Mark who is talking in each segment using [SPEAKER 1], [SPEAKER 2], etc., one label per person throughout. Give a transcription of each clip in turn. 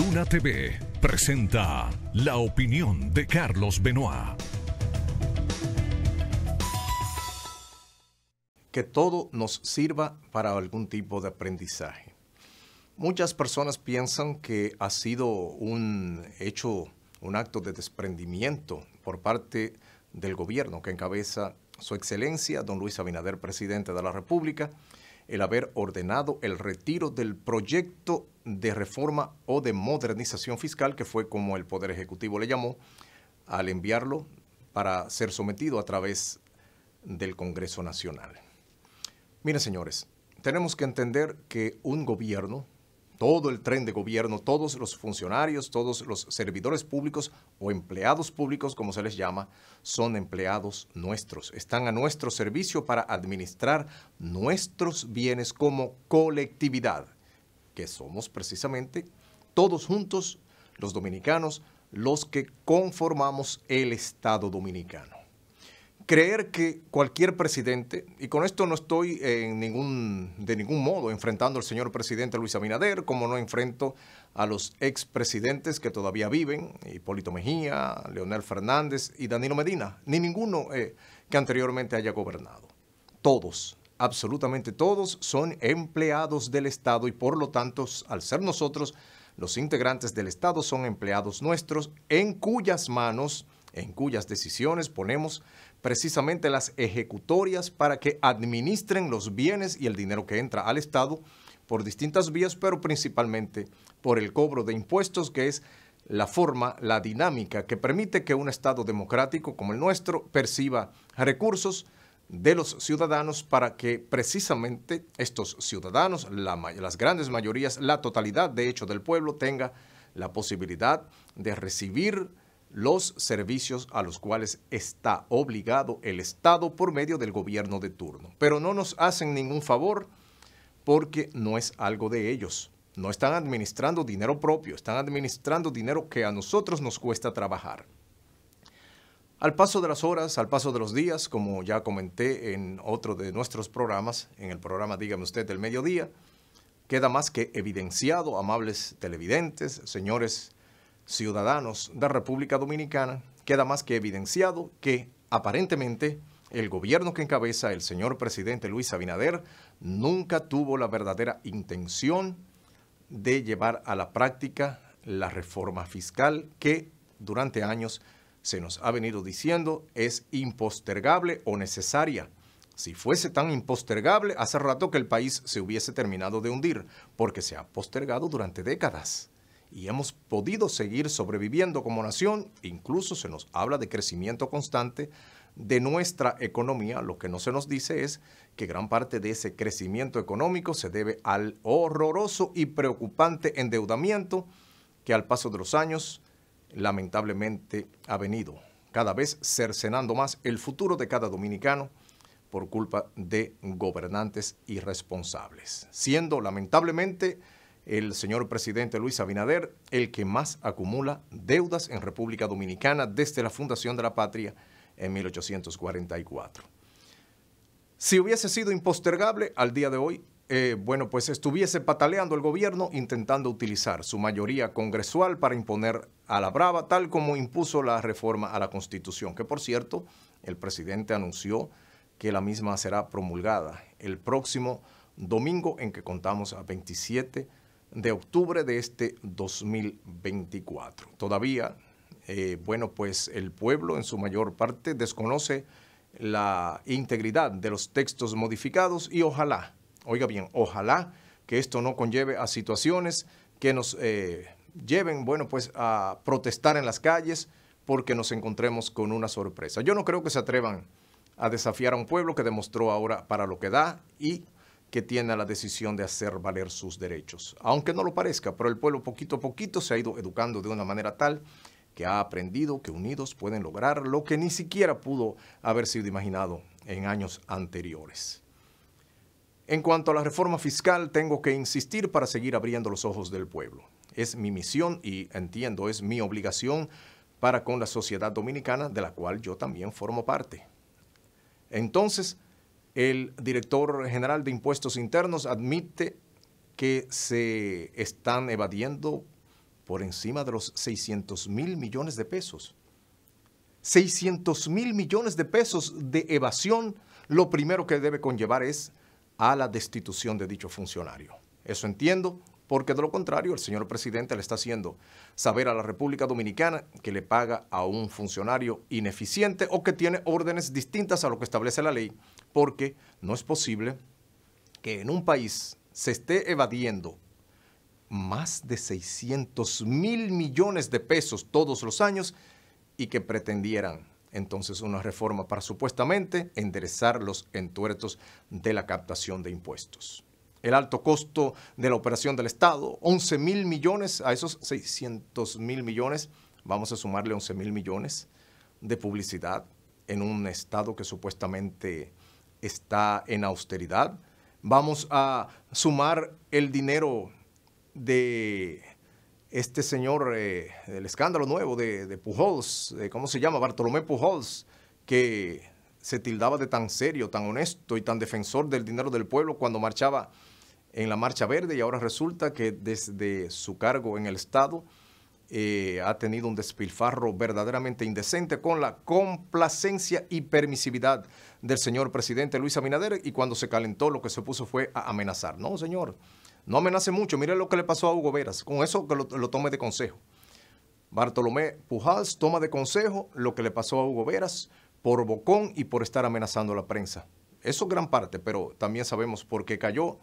[SPEAKER 1] Luna TV presenta la opinión de Carlos Benoit. Que todo nos sirva para algún tipo de aprendizaje. Muchas personas piensan que ha sido un hecho, un acto de desprendimiento por parte del gobierno que encabeza su excelencia, don Luis Abinader, presidente de la República, el haber ordenado el retiro del proyecto de reforma o de modernización fiscal, que fue como el Poder Ejecutivo le llamó, al enviarlo para ser sometido a través del Congreso Nacional. Miren, señores, tenemos que entender que un gobierno todo el tren de gobierno, todos los funcionarios, todos los servidores públicos o empleados públicos, como se les llama, son empleados nuestros. Están a nuestro servicio para administrar nuestros bienes como colectividad, que somos precisamente todos juntos los dominicanos los que conformamos el Estado dominicano creer que cualquier presidente, y con esto no estoy en ningún, de ningún modo enfrentando al señor presidente Luis Abinader, como no enfrento a los expresidentes que todavía viven, Hipólito Mejía, Leonel Fernández y Danilo Medina, ni ninguno eh, que anteriormente haya gobernado. Todos, absolutamente todos, son empleados del Estado y por lo tanto, al ser nosotros, los integrantes del Estado son empleados nuestros en cuyas manos en cuyas decisiones ponemos precisamente las ejecutorias para que administren los bienes y el dinero que entra al Estado por distintas vías, pero principalmente por el cobro de impuestos, que es la forma, la dinámica que permite que un Estado democrático como el nuestro perciba recursos de los ciudadanos para que precisamente estos ciudadanos, las grandes mayorías, la totalidad de hecho del pueblo tenga la posibilidad de recibir los servicios a los cuales está obligado el Estado por medio del gobierno de turno. Pero no nos hacen ningún favor porque no es algo de ellos. No están administrando dinero propio, están administrando dinero que a nosotros nos cuesta trabajar. Al paso de las horas, al paso de los días, como ya comenté en otro de nuestros programas, en el programa Dígame usted del mediodía, queda más que evidenciado, amables televidentes, señores ciudadanos de República Dominicana, queda más que evidenciado que aparentemente el gobierno que encabeza el señor presidente Luis Abinader nunca tuvo la verdadera intención de llevar a la práctica la reforma fiscal que durante años se nos ha venido diciendo es impostergable o necesaria. Si fuese tan impostergable, hace rato que el país se hubiese terminado de hundir, porque se ha postergado durante décadas y hemos podido seguir sobreviviendo como nación. Incluso se nos habla de crecimiento constante de nuestra economía. Lo que no se nos dice es que gran parte de ese crecimiento económico se debe al horroroso y preocupante endeudamiento que al paso de los años lamentablemente ha venido, cada vez cercenando más el futuro de cada dominicano por culpa de gobernantes irresponsables, siendo lamentablemente el señor presidente Luis Abinader, el que más acumula deudas en República Dominicana desde la fundación de la patria en 1844. Si hubiese sido impostergable al día de hoy, eh, bueno, pues estuviese pataleando el gobierno intentando utilizar su mayoría congresual para imponer a la brava, tal como impuso la reforma a la Constitución, que por cierto, el presidente anunció que la misma será promulgada el próximo domingo en que contamos a 27 de octubre de este 2024. Todavía, eh, bueno, pues el pueblo en su mayor parte desconoce la integridad de los textos modificados y ojalá, oiga bien, ojalá que esto no conlleve a situaciones que nos eh, lleven, bueno, pues a protestar en las calles porque nos encontremos con una sorpresa. Yo no creo que se atrevan a desafiar a un pueblo que demostró ahora para lo que da y que tiene la decisión de hacer valer sus derechos. Aunque no lo parezca, pero el pueblo poquito a poquito se ha ido educando de una manera tal que ha aprendido que unidos pueden lograr lo que ni siquiera pudo haber sido imaginado en años anteriores. En cuanto a la reforma fiscal, tengo que insistir para seguir abriendo los ojos del pueblo. Es mi misión y entiendo es mi obligación para con la sociedad dominicana de la cual yo también formo parte. Entonces, el director general de Impuestos Internos admite que se están evadiendo por encima de los 600 mil millones de pesos. 600 mil millones de pesos de evasión, lo primero que debe conllevar es a la destitución de dicho funcionario. Eso entiendo, porque de lo contrario el señor presidente le está haciendo saber a la República Dominicana que le paga a un funcionario ineficiente o que tiene órdenes distintas a lo que establece la ley porque no es posible que en un país se esté evadiendo más de 600 mil millones de pesos todos los años y que pretendieran entonces una reforma para supuestamente enderezar los entuertos de la captación de impuestos. El alto costo de la operación del Estado, 11 mil millones, a esos 600 mil millones, vamos a sumarle 11 mil millones de publicidad en un Estado que supuestamente está en austeridad. Vamos a sumar el dinero de este señor, eh, del el escándalo nuevo de, de Pujols, ¿cómo se llama? Bartolomé Pujols, que se tildaba de tan serio, tan honesto y tan defensor del dinero del pueblo cuando marchaba en la Marcha Verde y ahora resulta que desde su cargo en el Estado eh, ha tenido un despilfarro verdaderamente indecente con la complacencia y permisividad del señor presidente Luis Abinader y cuando se calentó lo que se puso fue a amenazar. No, señor, no amenace mucho. Mire lo que le pasó a Hugo Veras. Con eso que lo, tome de consejo. Bartolomé Pujals toma de consejo lo que le pasó a Hugo Veras por bocón y por estar amenazando a la prensa. Eso gran parte, pero también sabemos por qué cayó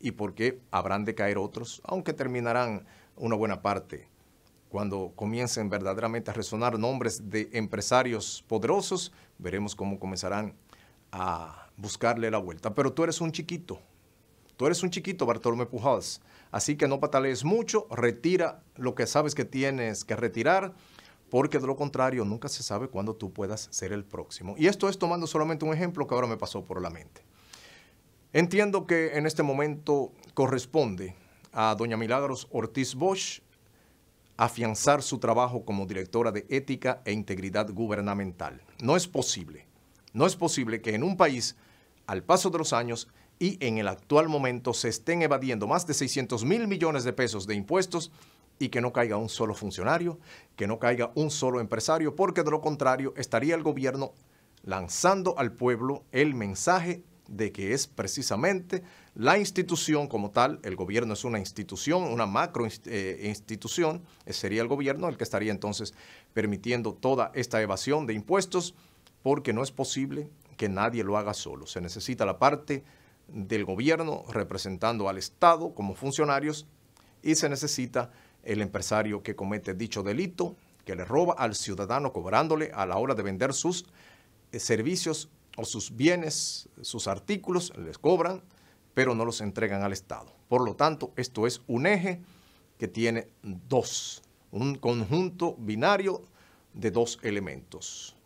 [SPEAKER 1] y por qué habrán de caer otros, aunque terminarán una buena parte cuando comiencen verdaderamente a resonar nombres de empresarios poderosos, veremos cómo comenzarán a buscarle la vuelta. Pero tú eres un chiquito, tú eres un chiquito, Bartolomé Pujals. Así que no patalees mucho, retira lo que sabes que tienes que retirar, porque de lo contrario nunca se sabe cuándo tú puedas ser el próximo. Y esto es tomando solamente un ejemplo que ahora me pasó por la mente. Entiendo que en este momento corresponde a doña Milagros Ortiz Bosch afianzar su trabajo como directora de ética e integridad gubernamental. No es posible, no es posible que en un país, al paso de los años y en el actual momento, se estén evadiendo más de 600 mil millones de pesos de impuestos y que no caiga un solo funcionario, que no caiga un solo empresario, porque de lo contrario estaría el gobierno lanzando al pueblo el mensaje de que es precisamente la institución como tal, el gobierno es una institución, una macro eh, institución, eh, sería el gobierno el que estaría entonces permitiendo toda esta evasión de impuestos, porque no es posible que nadie lo haga solo. Se necesita la parte del gobierno representando al Estado como funcionarios y se necesita el empresario que comete dicho delito, que le roba al ciudadano cobrándole a la hora de vender sus eh, servicios sus bienes, sus artículos, les cobran, pero no los entregan al Estado. Por lo tanto, esto es un eje que tiene dos, un conjunto binario de dos elementos,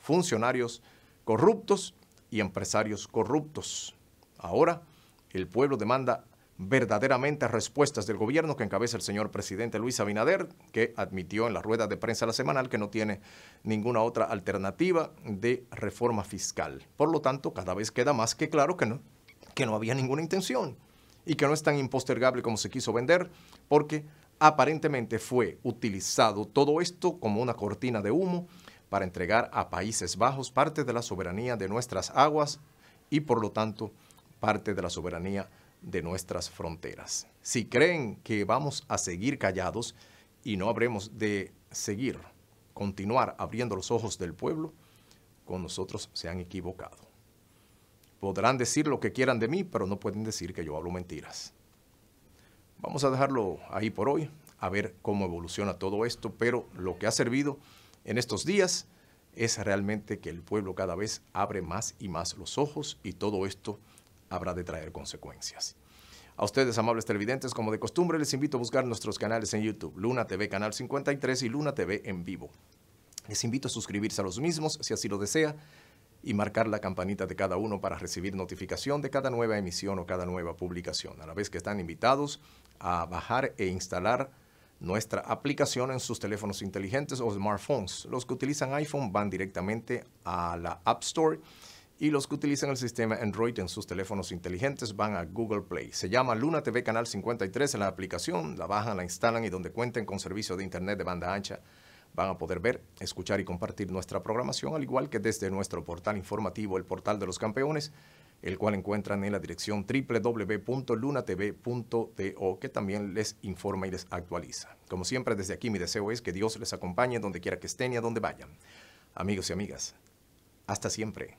[SPEAKER 1] funcionarios corruptos y empresarios corruptos. Ahora, el pueblo demanda verdaderamente respuestas del gobierno que encabeza el señor presidente Luis Abinader, que admitió en la rueda de prensa la semanal que no tiene ninguna otra alternativa de reforma fiscal. Por lo tanto, cada vez queda más que claro que no, que no había ninguna intención y que no es tan impostergable como se quiso vender, porque aparentemente fue utilizado todo esto como una cortina de humo para entregar a Países Bajos parte de la soberanía de nuestras aguas y por lo tanto parte de la soberanía de nuestras fronteras. Si creen que vamos a seguir callados y no habremos de seguir, continuar abriendo los ojos del pueblo, con nosotros se han equivocado. Podrán decir lo que quieran de mí, pero no pueden decir que yo hablo mentiras. Vamos a dejarlo ahí por hoy, a ver cómo evoluciona todo esto, pero lo que ha servido en estos días es realmente que el pueblo cada vez abre más y más los ojos y todo esto habrá de traer consecuencias. A ustedes, amables televidentes, como de costumbre, les invito a buscar nuestros canales en YouTube, Luna TV Canal 53 y Luna TV en vivo. Les invito a suscribirse a los mismos, si así lo desea, y marcar la campanita de cada uno para recibir notificación de cada nueva emisión o cada nueva publicación, a la vez que están invitados a bajar e instalar nuestra aplicación en sus teléfonos inteligentes o smartphones. Los que utilizan iPhone van directamente a la App Store y los que utilizan el sistema Android en sus teléfonos inteligentes van a Google Play. Se llama Luna TV Canal 53 en la aplicación, la bajan, la instalan y donde cuenten con servicio de Internet de banda ancha van a poder ver, escuchar y compartir nuestra programación, al igual que desde nuestro portal informativo, el portal de los campeones, el cual encuentran en la dirección www.lunatv.do, que también les informa y les actualiza. Como siempre, desde aquí mi deseo es que Dios les acompañe donde quiera que estén y a donde vayan. Amigos y amigas, hasta siempre.